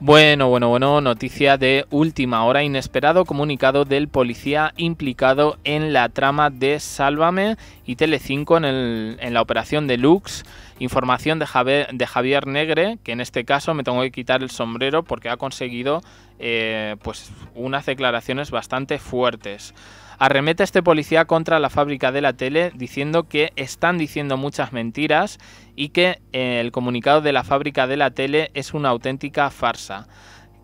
Bueno, bueno, bueno, noticia de última hora, inesperado comunicado del policía implicado en la trama de Sálvame y Telecinco en, en la operación de Lux. Información de Javier, de Javier, Negre, que en este caso me tengo que quitar el sombrero porque ha conseguido eh, pues unas declaraciones bastante fuertes. Arremete este policía contra la fábrica de la tele diciendo que están diciendo muchas mentiras y que eh, el comunicado de la fábrica de la tele es una auténtica farsa.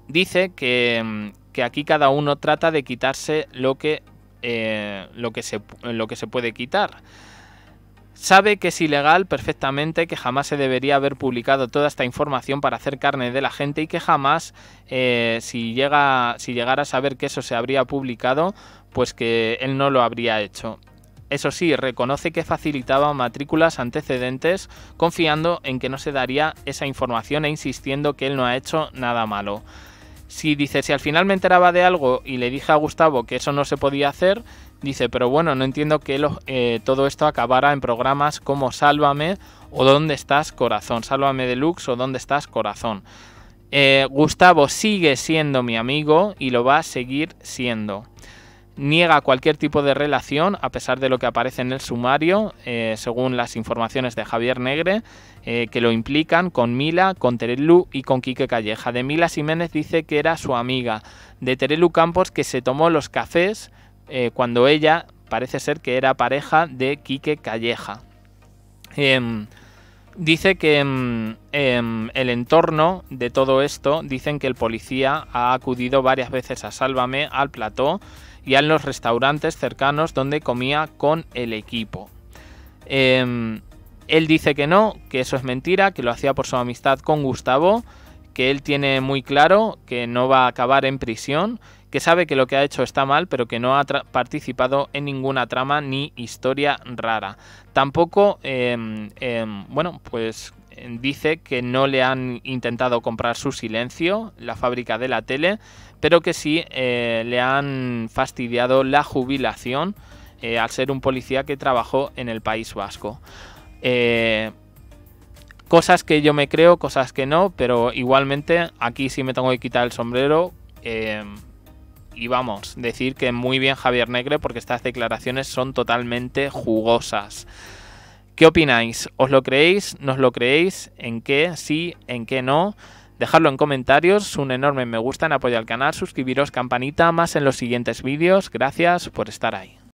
Dice que, mm, aquí cada uno trata de quitarse lo que, eh, lo, que lo que se puede quitar. Sabe que es ilegal perfectamente, que jamás se debería haber publicado toda esta información para hacer carne de la gente y que jamás, eh, si, llega, si llegara a saber que eso se habría publicado, pues que él no lo habría hecho. Eso sí, reconoce que facilitaba matrículas antecedentes, confiando en que no se daría esa información e insistiendo que él no ha hecho nada malo si dice, si al final me enteraba de algo y le dije a Gustavo que eso no se podía hacer, dice, pero bueno, no entiendo que eh, todo esto acabara en programas como Sálvame o Dónde estás Corazón, Sálvame Deluxe o Dónde estás Corazón. Eh, Gustavo sigue siendo mi amigo y lo va a seguir siendo niega cualquier tipo de relación, a pesar de lo que aparece en el sumario, eh, según las informaciones de Javier Negre, eh, que lo implican con Mila, con Terelu y con Quique Calleja. De Mila Jiménez dice que era su amiga, de Terelu Campos que se tomó los cafés eh, cuando ella parece ser que era pareja de Quique Calleja. Em, dice que em, em, el entorno de todo esto, dicen que el policía ha acudido varias veces a Sálvame, al plató, y en los restaurantes cercanos donde comía con el equipo. Em, él dice que no, que eso es mentira, que lo hacía por su amistad con Gustavo, que él tiene muy claro que no va a acabar en prisión, que sabe que lo que ha hecho está mal, pero que no ha participado en ninguna trama ni historia rara. Tampoco, em, em, bueno, pues dice que no le han intentado comprar su silencio, la fábrica de la tele, pero que sí eh, le han fastidiado la jubilación eh, al ser un policía que trabajó en el País Vasco. Eh, cosas que yo me creo, cosas que no, pero igualmente aquí sí me tengo que quitar el sombrero. y vamos, decir que muy bien Javier Negre porque estas declaraciones son totalmente jugosas. ¿Qué opináis? ¿Os lo creéis? ¿Nos lo creéis? ¿En qué? ¿Sí? ¿En qué no? Dejadlo en comentarios, un enorme me gusta en apoyo al canal, suscribiros, campanita, más en los siguientes vídeos. Gracias por estar ahí.